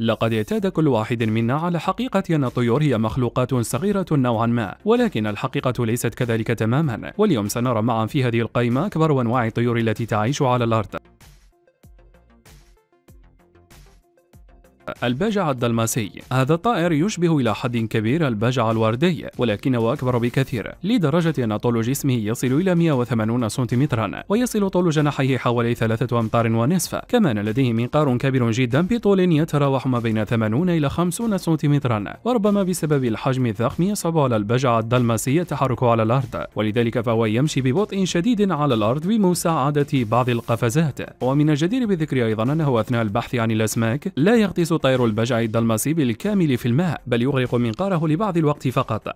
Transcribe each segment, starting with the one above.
لقد اعتاد كل واحد منا على حقيقة أن الطيور هي مخلوقات صغيرة نوعا ما، ولكن الحقيقة ليست كذلك تماما، واليوم سنرى معا في هذه القائمة أكبر أنواع الطيور التي تعيش على الأرض. البجع الدلماسي هذا الطائر يشبه إلى حد كبير البجع الوردي ولكنه أكبر بكثير لدرجة أن طول جسمه يصل إلى 180 سنتيمترا ويصل طول جناحيه حوالي ثلاثة أمتار ونصف أن لديه منقار كبير جدا بطول يتراوح ما بين 80 إلى 50 سنتيمترا وربما بسبب الحجم الضخم يصعب على البجع الدلماسي التحرك على الأرض ولذلك فهو يمشي ببطء شديد على الأرض بمساعدة بعض القفزات ومن الجدير بالذكر أيضا أنه أثناء البحث عن الأسماك لا يغطس طير البجع الدلماسي بالكامل في الماء بل يغرق منقاره لبعض الوقت فقط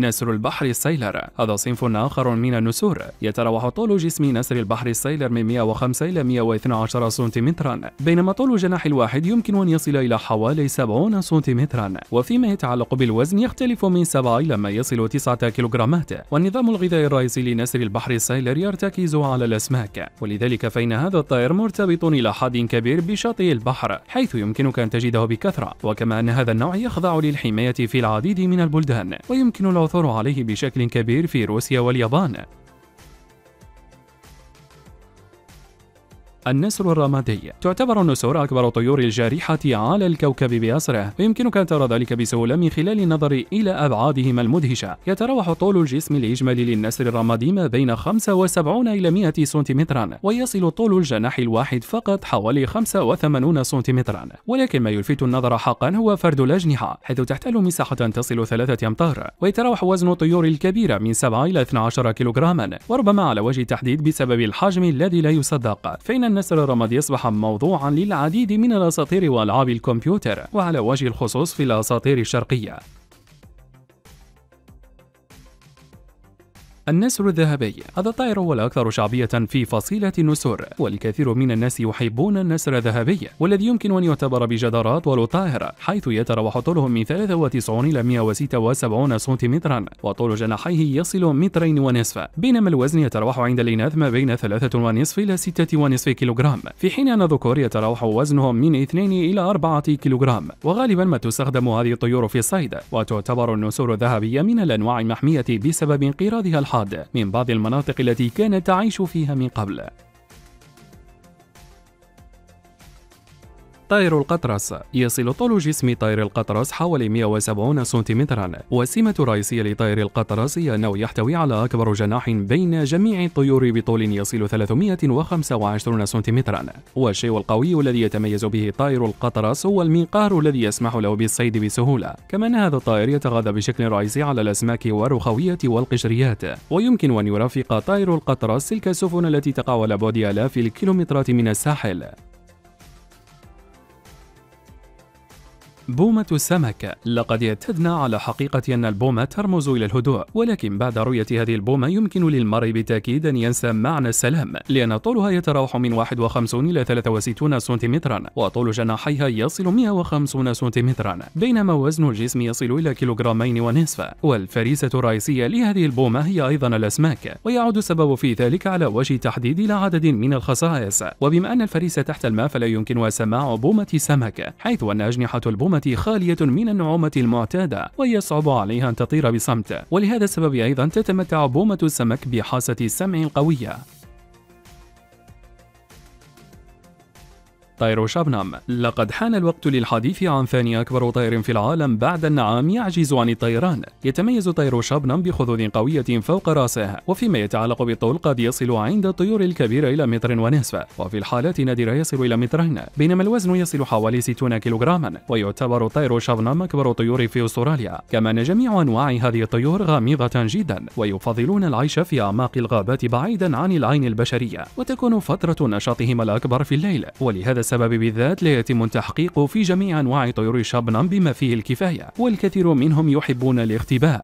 نسر البحر السيلر هذا صنف آخر من النسور يتراوح طول جسم نسر البحر السيلر من 105 إلى 112 سنتيمترا بينما طول جناح الواحد يمكن أن يصل إلى حوالي 70 سنتيمترا وفيما يتعلق بالوزن يختلف من 7 إلى ما يصل 9 كيلوغرامات والنظام الغذائي الرئيسي لنسر البحر السيلر يرتكز على الأسماك ولذلك فإن هذا الطائر مرتبط إلى حد كبير بشاطئ البحر حيث يمكنك أن تجده بكثرة وكما أن هذا النوع يخضع للحماية في العديد من البلدان ويمكن سيعثر عليه بشكل كبير في روسيا واليابان النسر الرمادي تعتبر النسور أكبر طيور الجارحة على الكوكب بأسره ويمكنك أن ترى ذلك بسهولة من خلال النظر إلى أبعادهم المدهشة يتراوح طول الجسم الإجمالي للنسر الرمادي ما بين 75 إلى 100 سنتيمترا ويصل طول الجناح الواحد فقط حوالي 85 سنتيمترا ولكن ما يلفت النظر حقا هو فرد الأجنحة حيث تحتل مساحة تصل ثلاثة أمتار ويتراوح وزن الطيور الكبيرة من 7 إلى 12 كيلوغراما وربما على وجه التحديد بسبب الحجم الذي لا يصدق فإن النسر الرمادي أصبح موضوعا للعديد من الأساطير وألعاب الكمبيوتر وعلى وجه الخصوص في الأساطير الشرقية النسر الذهبي هذا الطائر هو الأكثر شعبية في فصيلة النسور والكثير من الناس يحبون النسر الذهبي والذي يمكن أن يعتبر بجدارة أطول طائر حيث يتراوح طوله من 93 إلى 176 سنتيمترا وطول جناحيه يصل مترين ونصف بينما الوزن يتراوح عند الإناث ما بين 3.5 إلى 6.5 كيلوغرام في حين أن الذكور يتراوح وزنهم من 2 إلى 4 كيلوغرام وغالبا ما تستخدم هذه الطيور في الصيد وتعتبر النسور الذهبية من الأنواع المحمية بسبب انقراضها الحر الحاد من بعض المناطق التي كانت تعيش فيها من قبل طائر القطرس يصل طول جسم طائر القطرس حوالي 170 سنتيمترا والسمة الرئيسية لطائر القطرس هي أنه يحتوي على أكبر جناح بين جميع الطيور بطول يصل 325 سنتيمترا والشيء القوي الذي يتميز به طائر القطرس هو المنقار الذي يسمح له بالصيد بسهولة كما أن هذا الطائر يتغذى بشكل رئيسي على الأسماك والرخوية والقشريات ويمكن أن يرافق طائر القطرس تلك السفن التي تقع على بعد آلاف الكيلومترات من الساحل بومة السمك لقد اعتدنا على حقيقة أن البومة ترمز إلى الهدوء ولكن بعد رؤية هذه البومة يمكن للمرء بالتأكيد أن ينسى معنى السلام لأن طولها يتراوح من 51 إلى 63 سنتيمترا وطول جناحيها يصل 150 سنتيمترا بينما وزن الجسم يصل إلى كيلوغرامين ونصف والفريسة الرئيسية لهذه البومة هي أيضا الأسماك ويعود السبب في ذلك على وجه التحديد إلى عدد من الخصائص وبما أن الفريسة تحت الماء فلا يمكنها سماع بومة سمك حيث أن أجنحة البومة خالية من النعومة المعتادة ويصعب عليها أن تطير بصمت ولهذا السبب أيضا تتمتع بومة السمك بحاسة السمع القوية طير شبنم لقد حان الوقت للحديث عن ثاني أكبر طير في العالم بعد النعام يعجز عن الطيران يتميز طير شبنم بخذوذ قوية فوق رأسه وفيما يتعلق بالطول قد يصل عند الطيور الكبيرة إلى متر ونصف وفي الحالات نادرة يصل إلى مترين بينما الوزن يصل حوالي 60 كيلوغراما ويعتبر طير شبنم أكبر الطيور في أستراليا كما أن جميع أنواع هذه الطيور غامضة جدا ويفضلون العيش في أعماق الغابات بعيدا عن العين البشرية وتكون فترة نشاطهم الأكبر في الليل ولهذا السبب بالذات لا يتم التحقيق في جميع أنواع طيور شبنم بما فيه الكفاية والكثير منهم يحبون الاختباء